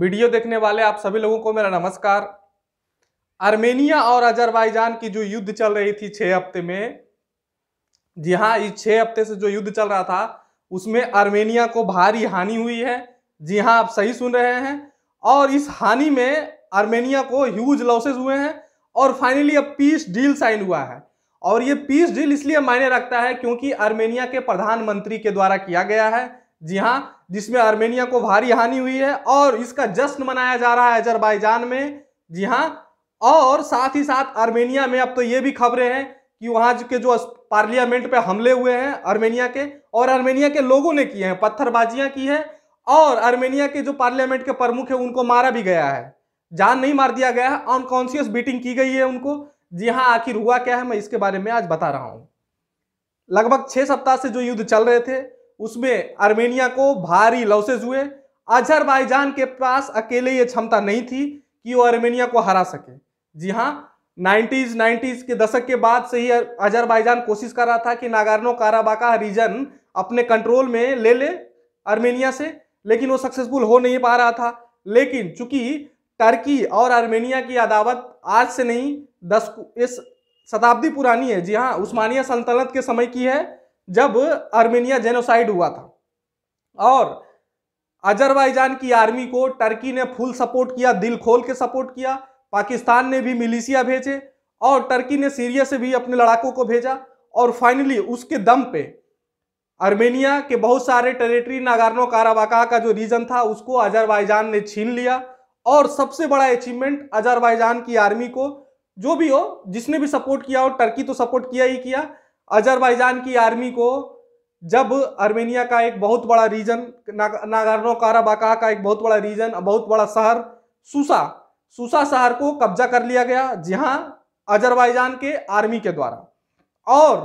video देखने वाले आप सभी लोगों को मेरा नमस्कार आर्मेनिया और अजरबैजान की जो युद्ध चल रही थी छः हफ्ते में जी हाँ इस छः हफ्ते से जो युद्ध चल रहा था उसमें आर्मेनिया को भारी हानि हुई है जी हाँ आप सही सुन रहे हैं और इस हानि में आर्मेनिया को ह्यूज लॉसेज हुए हैं और फाइनली अब पीस डील साइन हुआ है और ये पीस डील इसलिए मायने रखता है क्योंकि आर्मेनिया के प्रधानमंत्री के द्वारा किया गया है जी हाँ जिसमें आर्मेनिया को भारी हानि हुई है और इसका जश्न मनाया जा रहा है अजरबैजान में जी हाँ और साथ ही साथ आर्मेनिया में अब तो ये भी खबरें हैं कि वहाँ के जो पार्लियामेंट पे हमले हुए हैं आर्मेनिया के और आर्मेनिया के लोगों ने किए हैं पत्थरबाजियाँ की है और आर्मेनिया के जो पार्लियामेंट के प्रमुख है उनको मारा भी गया है जान नहीं मार दिया गया है अनकॉन्सियस बीटिंग की गई है उनको जी हाँ आखिर हुआ क्या है मैं इसके बारे में आज बता रहा हूँ लगभग छः सप्ताह से जो युद्ध चल रहे थे उसमें आर्मेनिया को भारी लॉसेज हुए अजहरबाईजान के पास अकेले ये क्षमता नहीं थी कि वो आर्मेनिया को हरा सके जी हाँ नाइन्टीज नाइन्टीज के दशक के बाद से ही अजहरबाइजान कोशिश कर रहा था कि नागार्नो काराबाका रीजन अपने कंट्रोल में ले ले आर्मेनिया से लेकिन वो सक्सेसफुल हो नहीं पा रहा था लेकिन चूंकि टर्की और आर्मेनिया की अदावत आज से नहीं दस इस शताब्दी पुरानी है जी हाँ उस्मानिया सल्तनत के समय की है जब आर्मेनिया जेनोसाइड हुआ था और अजरबैजान की आर्मी को टर्की ने फुल सपोर्ट किया दिल खोल के सपोर्ट किया पाकिस्तान ने भी मिलिशिया भेजे और टर्की ने सीरिया से भी अपने लड़ाकों को भेजा और फाइनली उसके दम पे आर्मेनिया के बहुत सारे टेरिटरी नागारनो काराबाका का जो रीजन था उसको अजरबैजान ने छीन लिया और सबसे बड़ा अचीवमेंट अजरबैजान की आर्मी को जो भी हो जिसने भी सपोर्ट किया हो टर्की तो सपोर्ट किया ही किया अजरबैजान की आर्मी को जब आर्मेनिया का एक बहुत बड़ा रीजन ना, नागार्नो काराबाका का एक बहुत बड़ा रीजन बहुत बड़ा शहर सूसा सूसा शहर को कब्जा कर लिया गया जहां अजरबैजान के आर्मी के द्वारा और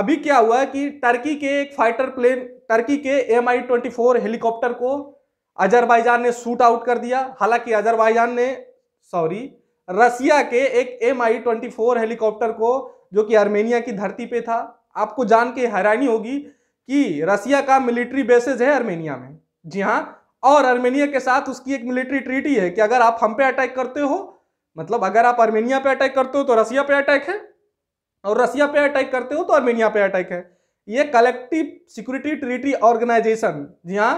अभी क्या हुआ कि टर्की के एक फाइटर प्लेन टर्की के M I twenty four helicopter को अजरबैजान ने शूट आउट कर दिया हालांकि अजरबैजान ने सॉरी रसिया के एक M I twenty four helicopter को जो कि आर्मेनिया की धरती पे था आपको जान के हैरानी होगी कि रसिया का मिलिट्री बेसिस है आर्मेनिया में जी हाँ और आर्मेनिया के साथ उसकी एक मिलिट्री ट्रीटी है कि अगर आप हम पे अटैक करते हो मतलब अगर आप आर्मेनिया पे अटैक करते हो तो रसिया पे अटैक है और रसिया पे अटैक करते हो तो आर्मेनिया पे अटैक है ये कलेक्टिव सिक्योरिटी ट्रीटी ऑर्गेनाइजेशन जी हाँ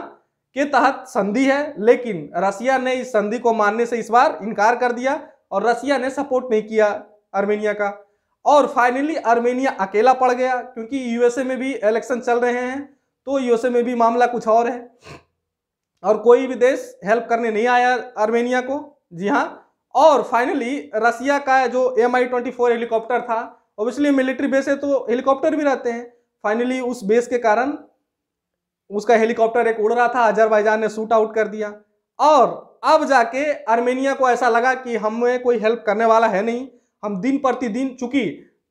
के तहत संधि है लेकिन रसिया ने इस संधि को मानने से इस बार इनकार कर दिया और रसिया ने सपोर्ट नहीं किया आर्मेनिया का और फाइनली आर्मेनिया अकेला पड़ गया क्योंकि यूएसए में भी इलेक्शन चल रहे हैं तो यूएसए में भी मामला कुछ और है और कोई भी देश हेल्प करने नहीं आया आर्मेनिया को जी हाँ और फाइनली रसिया का जो M I twenty four helicopter था ओबियसली मिलिट्री बेस है तो हेलीकॉप्टर भी रहते हैं फाइनली उस बेस के कारण उसका हेलीकॉप्टर एक उड़ रहा था अजरबैजान ने शूट आउट कर दिया और अब जाके आर्मेनिया को ऐसा लगा कि हमें कोई हेल्प करने वाला है नहीं हम दिन प्रतिदिन चूंकि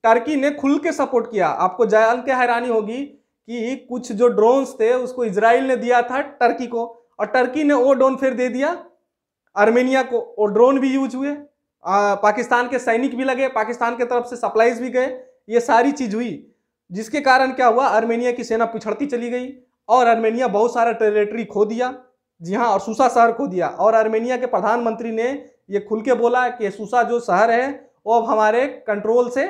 टर्की ने खुल के सपोर्ट किया आपको जान के हैरानी होगी कि कुछ जो ड्रोन्स थे उसको इसराइल ने दिया था टर्की को और टर्की ने वो ड्रोन फिर दे दिया आर्मेनिया को वो ड्रोन भी यूज हुए आ, पाकिस्तान के सैनिक भी लगे पाकिस्तान के तरफ से सप्लाईज भी गए ये सारी चीज़ हुई जिसके कारण क्या हुआ आर्मेनिया की सेना पिछड़ती चली गई और आर्मेनिया बहुत सारा टेरिटरी खो दिया जी हाँ और सूसा शहर खो दिया और आर्मेनिया के प्रधानमंत्री ने ये खुल के बोला कि सूसा जो शहर है वो अब हमारे कंट्रोल से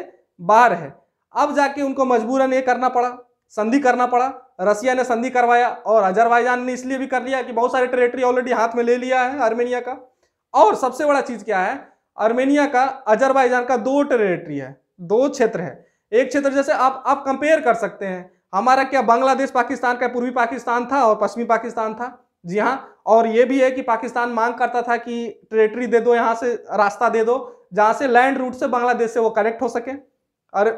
बाहर है अब जाके उनको मजबूरन ये करना पड़ा संधि करना पड़ा रसिया ने संधि करवाया और अजरबैजान ने इसलिए भी कर लिया कि बहुत सारे टेरेटरी ऑलरेडी हाथ में ले लिया है आर्मेनिया का और सबसे बड़ा चीज़ क्या है आर्मेनिया का अजरबैजान का दो टेरेटरी है दो क्षेत्र है एक क्षेत्र जैसे आप आप कंपेयर कर सकते हैं हमारा क्या बांग्लादेश पाकिस्तान का पूर्वी पाकिस्तान था और पश्चिमी पाकिस्तान था जी हाँ और ये भी है कि पाकिस्तान मांग करता था कि टेरेटरी दे दो यहाँ से रास्ता दे दो जहां से लैंड रूट से बांग्लादेश से वो कनेक्ट हो सके और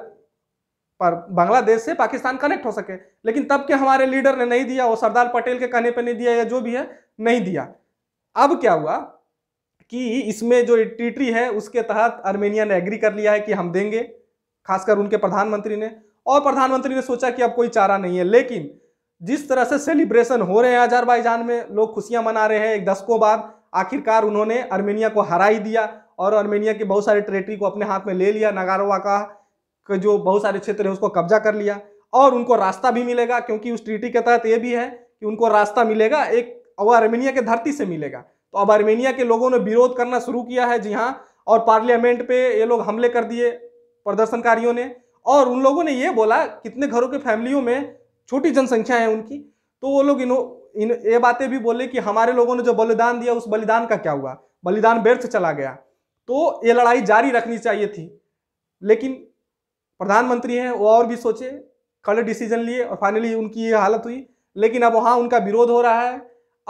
पर बांग्लादेश से पाकिस्तान कनेक्ट हो सके लेकिन तब के हमारे लीडर ने नहीं दिया वो सरदार पटेल के कहने पे नहीं दिया या जो भी है नहीं दिया अब क्या हुआ कि इसमें जो टीट्री है उसके तहत आर्मेनिया ने एग्री कर लिया है कि हम देंगे खासकर उनके प्रधानमंत्री ने और प्रधानमंत्री ने सोचा कि अब कोई चारा नहीं है लेकिन जिस तरह से सेलिब्रेशन हो रहे हैं अजरबैजान में लोग खुशियां मना रहे हैं एक दशकों बाद आखिरकार उन्होंने आर्मेनिया को हरा ही दिया और आर्मेनिया के बहुत सारे टेरेटरी को अपने हाथ में ले लिया नगारोवा का जो बहुत सारे क्षेत्र है उसको कब्जा कर लिया और उनको रास्ता भी मिलेगा क्योंकि उस ट्रीटी के तहत ये भी है कि उनको रास्ता मिलेगा एक अब आर्मेनिया के धरती से मिलेगा तो अब आर्मेनिया के लोगों ने विरोध करना शुरू किया है जी हाँ और पार्लियामेंट पे ये लोग हमले कर दिए प्रदर्शनकारियों ने और उन लोगों ने ये बोला कितने घरों के फैमिलियों में छोटी जनसंख्या है उनकी तो वो लोग इनो इन ये बातें भी बोले कि हमारे लोगों ने जो बलिदान दिया उस बलिदान का क्या हुआ बलिदान व्यर्थ चला गया तो ये लड़ाई जारी रखनी चाहिए थी लेकिन प्रधानमंत्री हैं वो और भी सोचे कड़े डिसीजन लिए और फाइनली उनकी ये हालत हुई लेकिन अब वहाँ उनका विरोध हो रहा है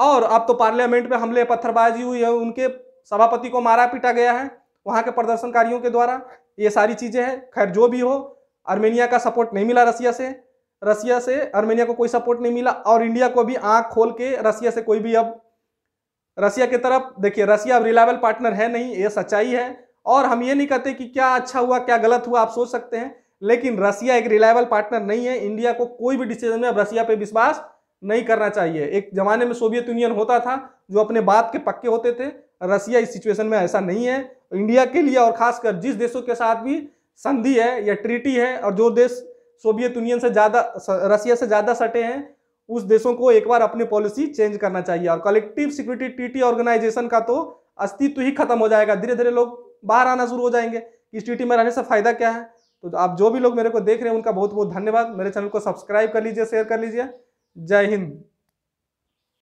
और अब तो पार्लियामेंट में हमले पत्थरबाजी हुई है उनके सभापति को मारा पीटा गया है वहाँ के प्रदर्शनकारियों के द्वारा ये सारी चीज़ें हैं खैर जो भी हो आर्मेनिया का सपोर्ट नहीं मिला रसिया से रसिया से आर्मेनिया को कोई सपोर्ट नहीं मिला और इंडिया को भी आँख खोल के रसिया से कोई भी अब रसिया की तरफ देखिए रसिया अब रिलायबल पार्टनर है नहीं ये सच्चाई है और हम ये नहीं कहते कि क्या अच्छा हुआ क्या गलत हुआ आप सोच सकते हैं लेकिन रसिया एक रिलायबल पार्टनर नहीं है इंडिया को कोई भी डिसीजन में अब रसिया पे विश्वास नहीं करना चाहिए एक जमाने में सोवियत यूनियन होता था जो अपने बात के पक्के होते थे रसिया इस सिचुएशन में ऐसा नहीं है इंडिया के लिए और खासकर जिस देशों के साथ भी संधि है या ट्रीटी है और जो देश सोवियत यूनियन से ज़्यादा रसिया से ज़्यादा सटे हैं उस देशों को एक बार अपनी पॉलिसी चेंज करना चाहिए और कलेक्टिव सिक्योरिटी टीटी ऑर्गेनाइजेशन का तो अस्तित्व ही खत्म हो जाएगा धीरे धीरे लोग बाहर आना शुरू हो जाएंगे इस टीटी में रहने से फायदा क्या है तो आप जो भी लोग मेरे को देख रहे हैं उनका बहुत बहुत धन्यवाद मेरे चैनल को सब्सक्राइब कर लीजिए शेयर कर लीजिए जय हिंद